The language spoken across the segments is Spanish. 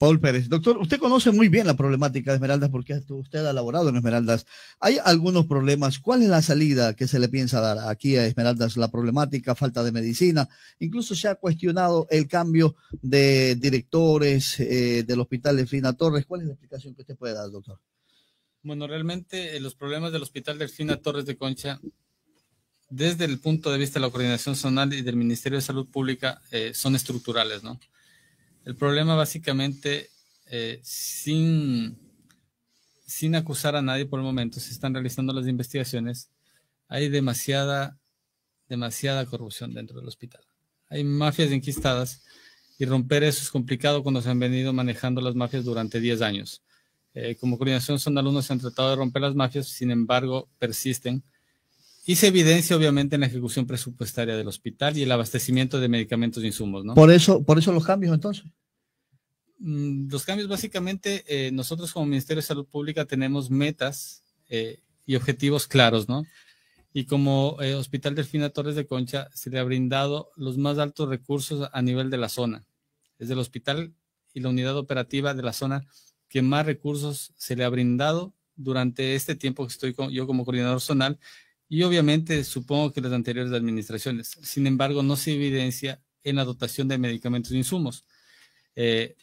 Paul Pérez. Doctor, usted conoce muy bien la problemática de Esmeraldas porque usted ha laborado en Esmeraldas. Hay algunos problemas. ¿Cuál es la salida que se le piensa dar aquí a Esmeraldas? La problemática, falta de medicina. Incluso se ha cuestionado el cambio de directores eh, del hospital de Fina Torres. ¿Cuál es la explicación que usted puede dar, doctor? Bueno, realmente eh, los problemas del hospital de Fina Torres de Concha, desde el punto de vista de la coordinación zonal y del Ministerio de Salud Pública, eh, son estructurales, ¿no? El problema básicamente, eh, sin, sin acusar a nadie por el momento, se están realizando las investigaciones, hay demasiada, demasiada corrupción dentro del hospital. Hay mafias enquistadas y romper eso es complicado cuando se han venido manejando las mafias durante 10 años. Eh, como coordinación son alumnos que han tratado de romper las mafias, sin embargo persisten y evidencia obviamente en la ejecución presupuestaria del hospital y el abastecimiento de medicamentos e insumos, ¿no? Por eso, por eso los cambios entonces. Mm, los cambios básicamente, eh, nosotros como Ministerio de Salud Pública tenemos metas eh, y objetivos claros, ¿no? Y como eh, Hospital Delfina Torres de Concha se le ha brindado los más altos recursos a nivel de la zona. Es el hospital y la unidad operativa de la zona que más recursos se le ha brindado durante este tiempo que estoy yo como coordinador zonal y obviamente supongo que las anteriores administraciones. Sin embargo, no se evidencia en la dotación de medicamentos e insumos. Eh,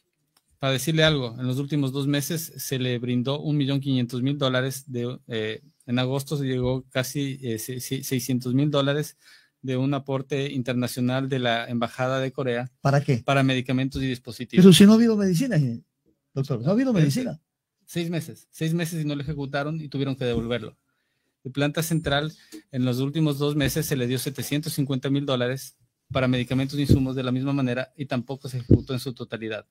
para decirle algo, en los últimos dos meses se le brindó 1.500.000 dólares, de, eh, en agosto se llegó casi 600.000 eh, dólares de un aporte internacional de la Embajada de Corea. ¿Para qué? Para medicamentos y dispositivos. Pero si no ha habido medicina, doctor, no ha habido este, medicina. Seis meses, seis meses y no lo ejecutaron y tuvieron que devolverlo. El planta central en los últimos dos meses se le dio 750 mil dólares para medicamentos e insumos de la misma manera y tampoco se ejecutó en su totalidad.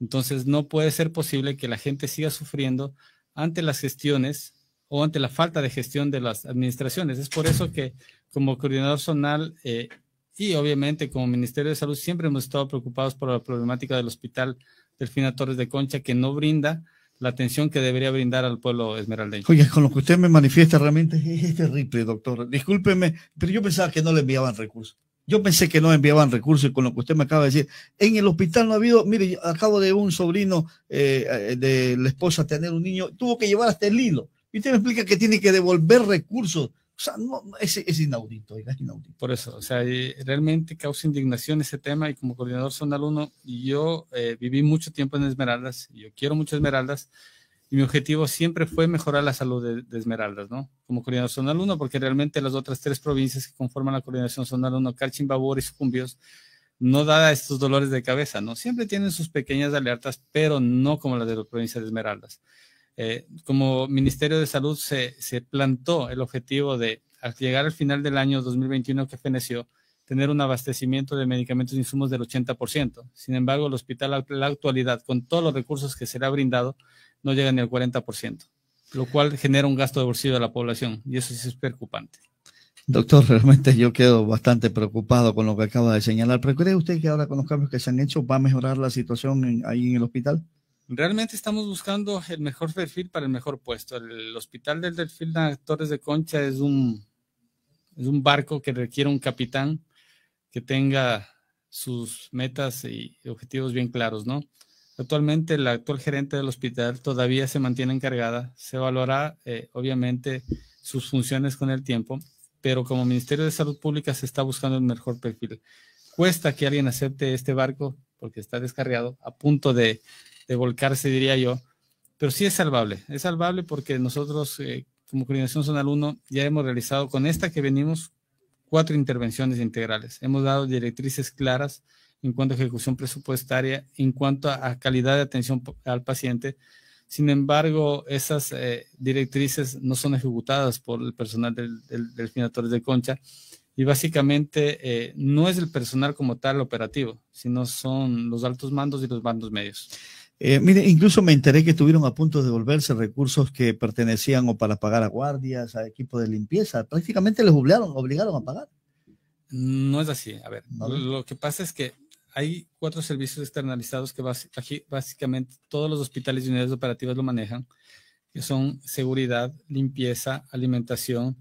Entonces, no puede ser posible que la gente siga sufriendo ante las gestiones o ante la falta de gestión de las administraciones. Es por eso que como coordinador zonal eh, y obviamente como Ministerio de Salud siempre hemos estado preocupados por la problemática del hospital Delfina Torres de Concha, que no brinda la atención que debería brindar al pueblo esmeraldeño. Oye, con lo que usted me manifiesta realmente es terrible, doctor. Discúlpeme, pero yo pensaba que no le enviaban recursos. Yo pensé que no enviaban recursos y con lo que usted me acaba de decir, en el hospital no ha habido, mire, acabo de un sobrino eh, de la esposa tener un niño, tuvo que llevar hasta el hilo. Y usted me explica que tiene que devolver recursos o sea, es, es, inaudito, es inaudito. Por eso, o sea, realmente causa indignación ese tema y como coordinador zonal 1, yo eh, viví mucho tiempo en Esmeraldas, yo quiero mucho Esmeraldas y mi objetivo siempre fue mejorar la salud de, Esmeraldas, ¿no? Como coordinador zonal 1, porque realmente las otras tres provincias que conforman la coordinación zonal 1, Carchim, Babor y Sucumbios, no da estos dolores de cabeza, ¿no? Siempre tienen sus pequeñas alertas, pero no como las de la provincia de Esmeraldas. Eh, como Ministerio de Salud se, se, plantó el objetivo de, al llegar al final del año 2021 que feneció, tener un abastecimiento de medicamentos e insumos del 80%. Sin embargo, el hospital la actualidad, con todos los recursos que se le ha brindado, no llega ni al 40%, lo cual genera un gasto de bolsillo de la población y eso sí es preocupante. Doctor, realmente yo quedo bastante preocupado con lo que acaba de señalar, pero ¿cree usted que ahora con los cambios que se han hecho va a mejorar la situación ahí en el hospital? Realmente estamos buscando el mejor perfil para el mejor puesto. El, Hospital del Delfín de Actores de Concha es un, un barco que requiere un capitán que tenga sus metas y objetivos bien claros, ¿no? Actualmente la actual gerente del hospital todavía se mantiene encargada, se valora eh, obviamente sus funciones con el tiempo, pero como Ministerio de Salud Pública se está buscando el mejor perfil. Cuesta que alguien acepte este barco porque está descarriado, a punto de de este, volcarse, diría yo. Pero sí es salvable, es salvable porque nosotros eh, como coordinación zonal 1 ya hemos realizado con esta que venimos cuatro intervenciones integrales. Hemos dado directrices claras en cuanto a ejecución presupuestaria, en cuanto a, calidad de atención al paciente. Sin embargo, esas eh, directrices no son ejecutadas por el personal del, del, de Concha y básicamente eh, no es el personal como tal operativo, sino son los altos mandos y los mandos medios. Eh, mire, incluso me enteré que estuvieron a punto de devolverse recursos que pertenecían o para pagar a guardias, a equipos de limpieza. Prácticamente les obligaron, obligaron a pagar. No es así. A ver, lo que pasa es que hay cuatro servicios externalizados que básicamente todos los hospitales y unidades operativas lo manejan, que son seguridad, limpieza, alimentación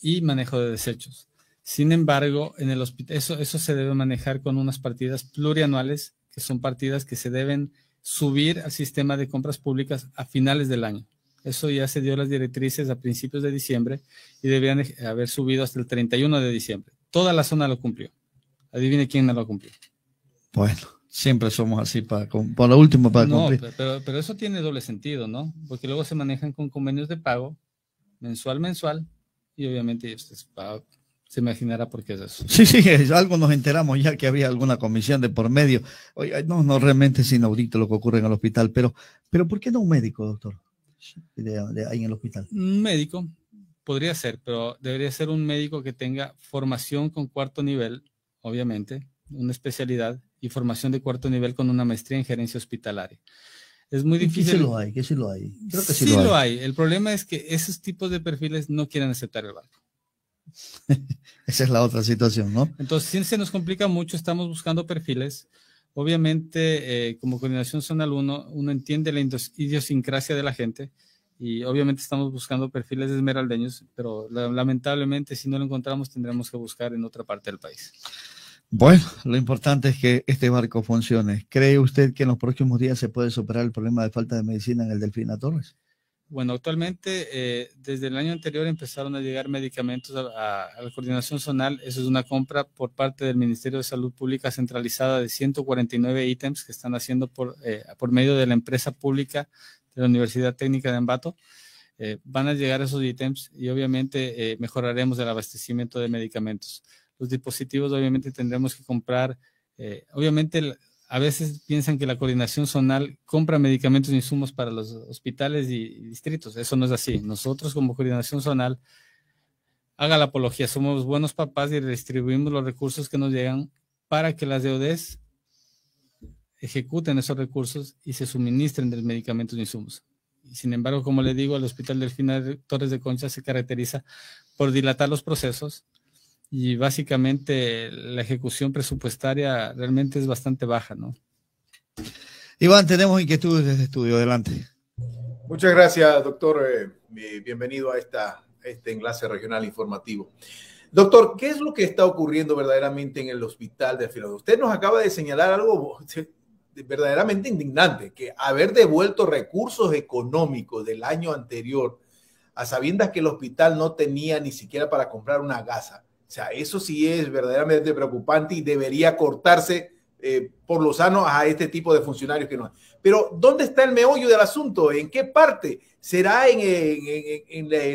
y manejo de desechos. Sin embargo, en el hospital, eso se debe manejar con unas partidas plurianuales, que son partidas que se deben subir al sistema de compras públicas a finales del año. Eso ya se dio las directrices a principios de diciembre y debían haber subido hasta el 31 de diciembre. Toda la zona lo cumplió. Adivine quién no lo cumplió. Bueno, siempre somos así para, para lo último para no, cumplir. Pero, eso tiene doble sentido, ¿no? Porque luego se manejan con convenios de pago mensual, mensual, y obviamente pues, es pagan. Se imaginará por qué es eso. Sí, sí, algo nos enteramos ya que había alguna comisión de por medio. Oye, no, no, realmente es inaudito lo que ocurre en el hospital, pero, pero ¿por qué no un médico, doctor? ahí en el hospital. Un médico podría ser, pero debería ser un médico que tenga formación con cuarto nivel, obviamente, una especialidad y formación de cuarto nivel con una maestría en gerencia hospitalaria. Es muy difícil. sí lo hay, que sí lo hay. Creo que sí, lo, hay. lo, hay. El problema es que esos tipos de perfiles no quieren aceptar el barco. Esa es la otra situación, ¿no? Entonces, si se nos complica mucho, estamos buscando perfiles. Obviamente, eh, como coordinación zona 1, uno entiende la idiosincrasia de la gente y obviamente estamos buscando perfiles esmeraldeños, pero lamentablemente si no lo encontramos tendremos que buscar en otra parte del país. Bueno, lo importante es que este barco funcione. ¿Cree usted que en los próximos días se puede superar el problema de falta de medicina en el Delfina Torres? Bueno, actualmente eh, desde el año anterior empezaron a llegar medicamentos a, la coordinación zonal. Eso es una compra por parte del Ministerio de Salud Pública centralizada de 149 ítems que están haciendo por, eh, por medio de la empresa pública de la Universidad Técnica de Ambato. Eh, van a llegar esos ítems y obviamente mejoraremos el abastecimiento de medicamentos. Los dispositivos obviamente tendremos que comprar. obviamente a veces piensan que la coordinación zonal compra medicamentos e insumos para los hospitales y, distritos. Eso no es así. Nosotros como coordinación zonal, haga la apología, somos buenos papás y redistribuimos los recursos que nos llegan para que las DODs ejecuten esos recursos y se suministren los medicamentos e insumos. Sin embargo, como le digo, el Hospital Delfina Torres de Concha se caracteriza por dilatar los procesos, y básicamente la ejecución presupuestaria realmente es bastante baja, ¿no? Iván, tenemos inquietudes desde estudio, adelante. Muchas gracias, doctor. Eh, eh, bienvenido a, este enlace regional informativo. Doctor, ¿qué es lo que está ocurriendo verdaderamente en el hospital de Filadelfia? Usted nos acaba de señalar algo eh, verdaderamente indignante, que haber devuelto recursos económicos del año anterior a sabiendas que el hospital no tenía ni siquiera para comprar una gasa, o sea, eso sí es verdaderamente preocupante y debería cortarse eh, por lo sano a este tipo de funcionarios que no. Pero, ¿dónde está el meollo del asunto? ¿En qué parte? ¿Será en,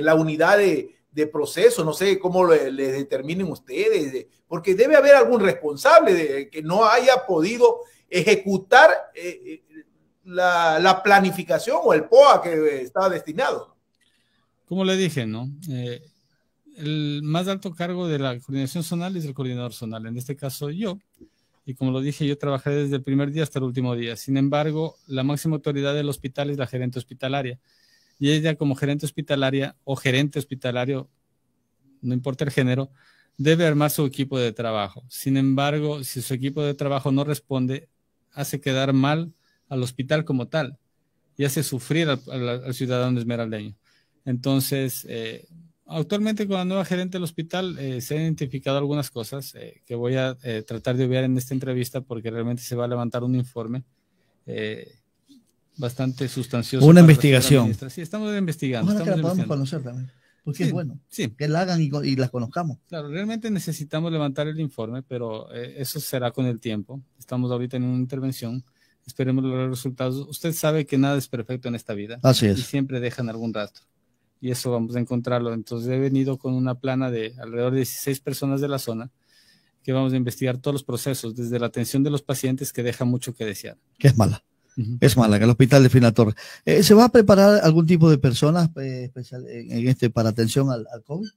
la, unidad de, proceso? No sé cómo les le determinen ustedes, porque debe haber algún responsable que no haya podido ejecutar eh, eh, la, planificación o el POA que estaba destinado. Como le dije, ¿no? el más alto cargo de la coordinación zonal es el coordinador zonal, en este caso yo. Y como lo dije, yo trabajé desde el primer día hasta el último día. Sin embargo, la máxima autoridad del hospital es la gerente hospitalaria. Y ella como gerente hospitalaria o gerente hospitalario, no importa el género, debe armar su equipo de trabajo. Sin embargo, si su equipo de trabajo no responde, hace quedar mal al hospital como tal y hace sufrir al, ciudadano esmeraldeño. Entonces, eh, Actualmente con la nueva gerente del hospital eh, se han identificado algunas cosas eh, que voy a eh, tratar de obviar en esta entrevista porque realmente se va a levantar un informe bastante sustancioso. Una investigación. Sí, estamos investigando. que la podamos conocer también. Porque es bueno que la hagan y, y las conozcamos. Claro, realmente necesitamos levantar el informe, pero eso será con el tiempo. Estamos ahorita en una intervención. Esperemos los resultados. Usted sabe que nada es perfecto en esta vida. Así es. Y siempre dejan algún rastro y eso vamos a encontrarlo. Entonces he venido con una plana de alrededor de 16 personas de la zona que vamos a investigar todos los procesos, desde la atención de los pacientes que deja mucho que desear. Que es mala. Es mala, que el hospital de Finator. Eh, ¿Se va a preparar algún tipo de personas eh, especial en este para atención al, COVID?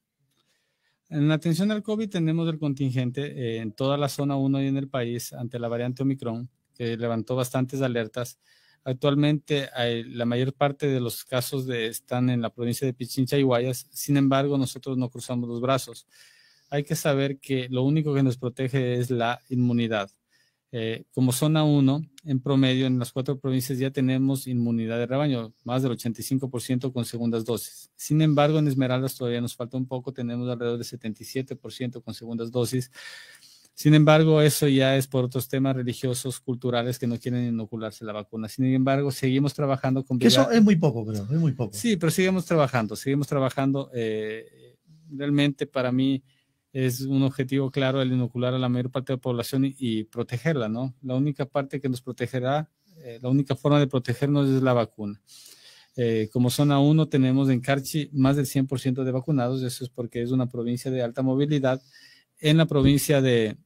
En atención al COVID tenemos el contingente eh, en toda la zona 1 y en el país ante la variante Omicron, que levantó bastantes alertas. Actualmente la mayor parte de los casos están en la provincia de Pichincha y Guayas, sin embargo nosotros no cruzamos los brazos. Hay que saber que lo único que nos protege es la inmunidad. Eh, como zona 1, en promedio en las cuatro provincias ya tenemos inmunidad de rebaño, más del 85% con segundas dosis. Sin embargo, en Esmeraldas todavía nos falta un poco, tenemos alrededor del 77% con segundas dosis sin embargo, eso ya es por otros temas religiosos, culturales que no quieren inocularse la vacuna. Sin embargo, seguimos trabajando con... eso es muy poco, creo, es muy poco. Sí, pero seguimos trabajando, seguimos trabajando. Eh, realmente para mí es un objetivo claro el inocular a la mayor parte de la población y, protegerla, ¿no? La única parte que nos protegerá, eh, la única forma de protegernos es la vacuna. Eh, como zona 1 tenemos en Carchi más del 100% de vacunados, eso es porque es una provincia de alta movilidad. En la provincia de,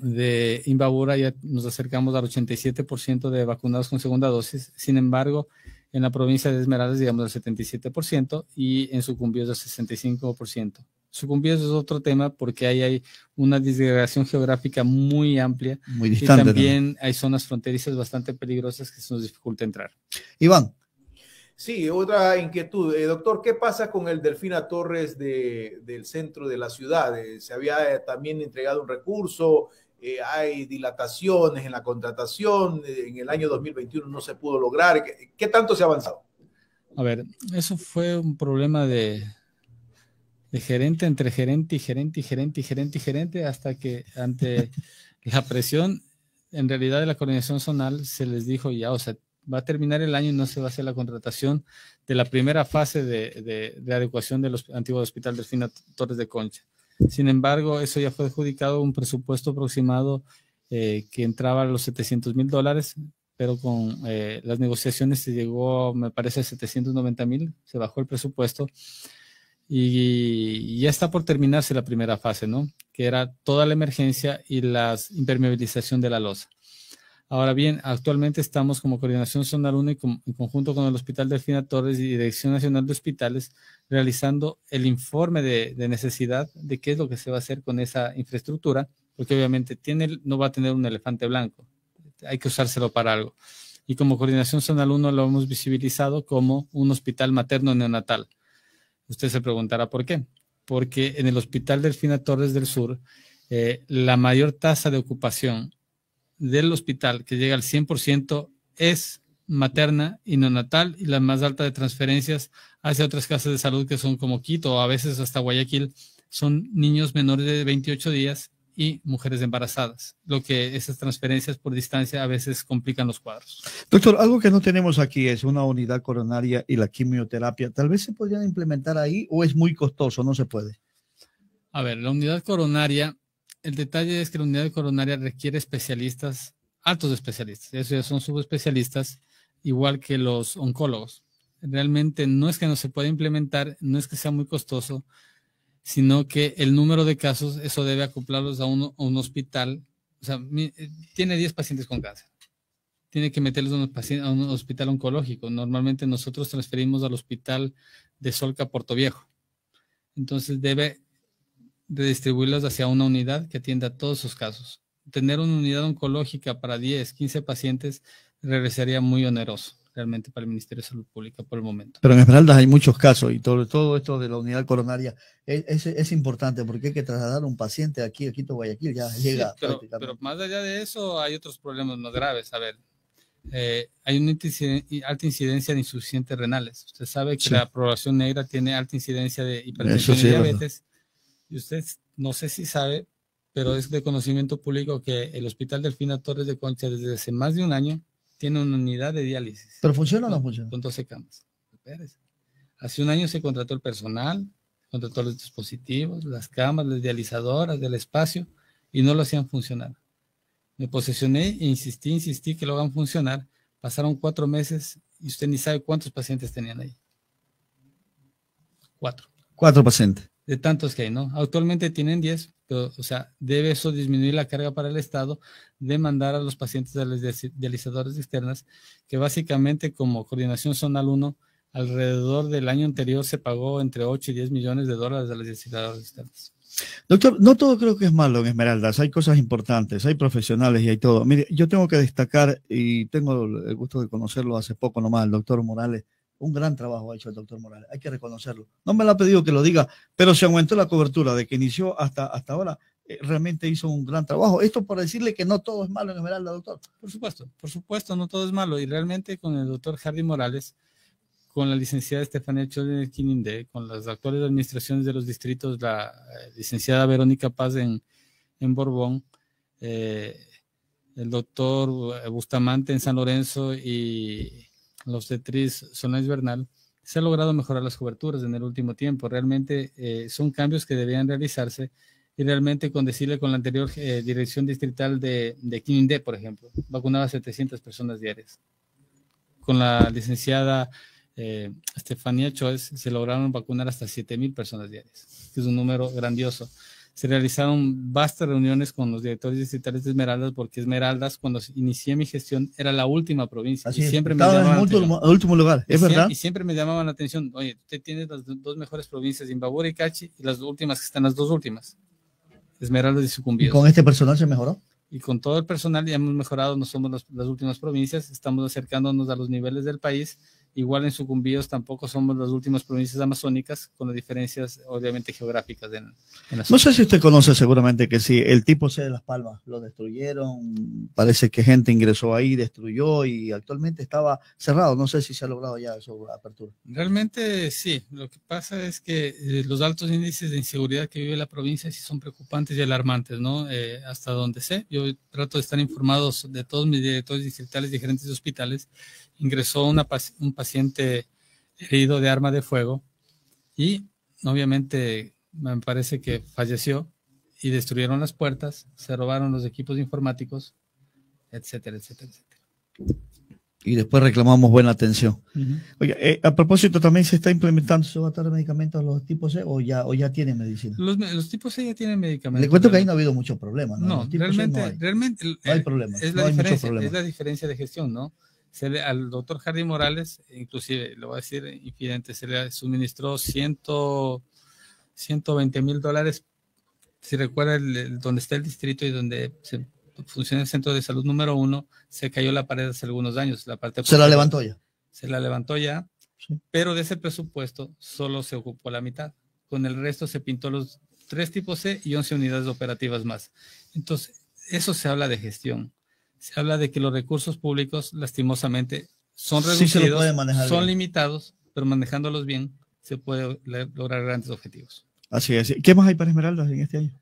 de Imbabura ya nos acercamos al 87% de vacunados con segunda dosis. Sin embargo, en la provincia de Esmeraldas digamos al 77% y en Sucumbíos al 65%. Sucumbíos es otro tema porque ahí hay una disgregación geográfica muy amplia muy distante, y también hay zonas fronterizas bastante peligrosas que nos dificulta entrar. Iván. Sí, otra inquietud. Eh, doctor, ¿qué pasa con el Delfina Torres del centro de la ciudad? Eh, ¿Se había eh, también entregado un recurso? Eh, hay dilataciones en la contratación, eh, en el año 2021 no se pudo lograr. ¿Qué, tanto se ha avanzado? A ver, eso fue un problema de, de gerente entre gerente y gerente y gerente y gerente y gerente hasta que ante la presión en realidad de la coordinación zonal se les dijo ya, o sea, va a terminar el año y no se va a hacer la contratación de la primera fase de, de, de adecuación del antiguo Hospital Delfina Torres de Concha. Sin embargo, eso ya fue adjudicado un presupuesto aproximado eh, que entraba a los 700 mil dólares, pero con eh, las negociaciones se llegó, me parece, a 790 mil, se bajó el presupuesto y, y ya está por terminarse la primera fase, ¿no? Que era toda la emergencia y la impermeabilización de la losa. Ahora bien, actualmente estamos como Coordinación Zona 1 y en conjunto con el Hospital Delfina Torres y Dirección Nacional de Hospitales realizando el informe de, necesidad de qué es lo que se va a hacer con esa infraestructura, porque obviamente tiene, no va a tener un elefante blanco, hay que usárselo para algo. Y como Coordinación Zona 1 lo hemos visibilizado como un hospital materno neonatal. Usted se preguntará por qué. Porque en el Hospital Delfina Torres del Sur, eh, la mayor tasa de ocupación del hospital, que llega al 100%, es materna y neonatal y la más alta de transferencias hacia otras casas de salud que son como Quito o a veces hasta Guayaquil, son niños menores de 28 días y mujeres embarazadas, lo que esas transferencias por distancia a veces complican los cuadros. Doctor, algo que no tenemos aquí es una unidad coronaria y la quimioterapia. Tal vez se podrían implementar ahí o es muy costoso, no se puede. A ver, la unidad coronaria el detalle es que la unidad coronaria requiere especialistas, altos especialistas, eso ya son subespecialistas, igual que los oncólogos. Realmente no es que no se pueda implementar, no es que sea muy costoso, sino que el número de casos, eso debe acoplarlos a un, hospital. O sea, eh, tiene 10 pacientes con cáncer. Tiene que meterlos a un, hospital oncológico. Normalmente nosotros transferimos al hospital de Solca Puerto Viejo. Entonces debe de distribuirlas hacia una unidad que atienda todos sus casos. Tener una unidad oncológica para 10, 15 pacientes regresaría muy oneroso realmente para el Ministerio de Salud Pública por el momento. Pero en Esmeraldas hay muchos casos y todo, todo esto de la unidad coronaria es, importante porque hay que trasladar un paciente aquí a Quito, Guayaquil, ya llega. Pero, más allá de eso hay otros problemas más graves. A ver, eh, hay una alta incidencia de insuficientes renales. Usted sabe que la población negra tiene alta incidencia de hipertensión y diabetes. Y usted no sé si sabe, pero es de conocimiento público que el Hospital Delfina Torres de Concha desde hace más de un año tiene una unidad de diálisis. ¿Pero funciona o no funciona? Con 12 camas. Hace un año se contrató el personal, contrató los dispositivos, las camas, las dializadoras, del espacio, y no lo hacían funcionar. Me posesioné e insistí, insistí que lo hagan funcionar. Pasaron cuatro meses y usted ni sabe cuántos pacientes tenían ahí. Cuatro. Cuatro pacientes de tantos que hay, ¿no? Actualmente tienen 10, o sea, debe eso disminuir la carga para el Estado de mandar a los pacientes a las dializadores externas, que básicamente como coordinación zonal 1, alrededor del año anterior se pagó entre 8 y 10 millones de dólares a las dializadores externas. Doctor, no todo creo que es malo en Esmeraldas, hay cosas importantes, hay profesionales y hay todo. Mire, yo tengo que destacar, y tengo el gusto de conocerlo hace poco nomás, el doctor Morales, un gran trabajo ha hecho el doctor Morales, hay que reconocerlo. No me lo ha pedido que lo diga, pero se aumentó la cobertura de que inició hasta, hasta ahora. Eh, realmente hizo un gran trabajo. Esto por decirle que no todo es malo en general, doctor. Por supuesto, por supuesto, no todo es malo. Y realmente con el doctor Jardín Morales, con la licenciada Estefanía de Quininde con las actuales administraciones de los distritos, la eh, licenciada Verónica Paz en, Borbón, eh, el doctor Bustamante en San Lorenzo y los de Tris Invernal, Bernal, se ha logrado mejorar las coberturas en el último tiempo. Realmente eh, son cambios que debían realizarse y realmente con decirle con la anterior eh, dirección distrital de, de por ejemplo, vacunaba 700 personas diarias. Con la licenciada eh, Estefanía Choes se lograron vacunar hasta 7.000 personas diarias, que es un número grandioso se realizaron vastas reuniones con los directores distritales de Esmeraldas, porque Esmeraldas, cuando inicié mi gestión, era la última provincia. y siempre me llamaban último, último, lugar, es verdad. y siempre me llamaban la atención, oye, usted tiene las dos mejores provincias, Imbabura y Cachi, y las últimas que están las dos últimas, Esmeraldas y Sucumbíos. ¿Y con este personal se mejoró? Y con todo el personal ya hemos mejorado, no somos las, las últimas provincias, estamos acercándonos a los niveles del país, igual en sucumbidos tampoco somos las últimas provincias amazónicas, con las diferencias obviamente geográficas. En, no sé si usted conoce seguramente que sí, el tipo C de Las Palmas, lo destruyeron, parece que gente ingresó ahí, destruyó y actualmente estaba cerrado, no sé si se ha logrado ya su apertura. Realmente sí, lo que pasa es que eh, los altos índices de inseguridad que vive la provincia sí son preocupantes y alarmantes, ¿no? Eh, hasta donde sé, yo trato de estar informados de todos mis directores distritales diferentes hospitales ingresó un paciente herido de arma de fuego y obviamente me parece que falleció y destruyeron las puertas, se robaron los equipos informáticos, etcétera, etcétera, etcétera. Y después reclamamos buena atención. Oye, eh, a propósito, también se está implementando, ¿se va a dar medicamentos a los tipos C o ya, o ya tienen medicina? Los, tipos C ya tienen medicamentos. Le cuento que ahí no ha habido mucho problema, No, no realmente, no hay, realmente hay eh, problemas. Es la, diferencia, es la diferencia de gestión, ¿no? al doctor Jardín Morales, inclusive, lo voy a decir infidente, se le suministró 120 mil dólares, si recuerda, el, donde está el distrito y donde funciona el centro de salud número uno, se cayó la pared hace algunos años. La parte se la levantó ya. Se la levantó ya, pero de ese presupuesto solo se ocupó la mitad. Con el resto se pintó los tres tipos C y 11 unidades operativas más. Entonces, eso se habla de gestión se habla de que los recursos públicos, lastimosamente, son reducidos, son limitados, pero manejándolos bien se puede lograr grandes objetivos. Así es. ¿Qué más hay para Esmeraldas en este año?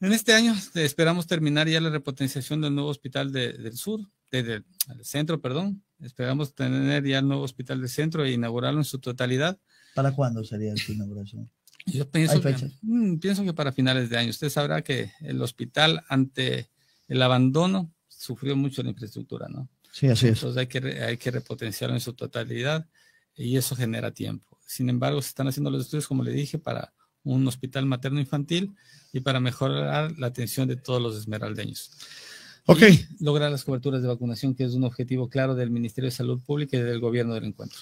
En este año este, esperamos terminar ya la repotenciación del nuevo hospital del sur, del centro, perdón. Esperamos tener ya el nuevo hospital del centro e inaugurarlo en su totalidad. ¿Para cuándo sería su inauguración? Yo pienso mm, pienso que para finales de año. Usted sabrá que el hospital ante el abandono sufrió mucho la infraestructura, ¿no? Sí, así es. Entonces hay que, hay que repotenciarlo en su totalidad y eso genera tiempo. Sin embargo, se están haciendo los estudios, como le dije, para un hospital materno infantil y para mejorar la atención de todos los esmeraldeños. Ok. lograr las coberturas de vacunación, que es un objetivo claro del Ministerio de Salud Pública y del gobierno del encuentro.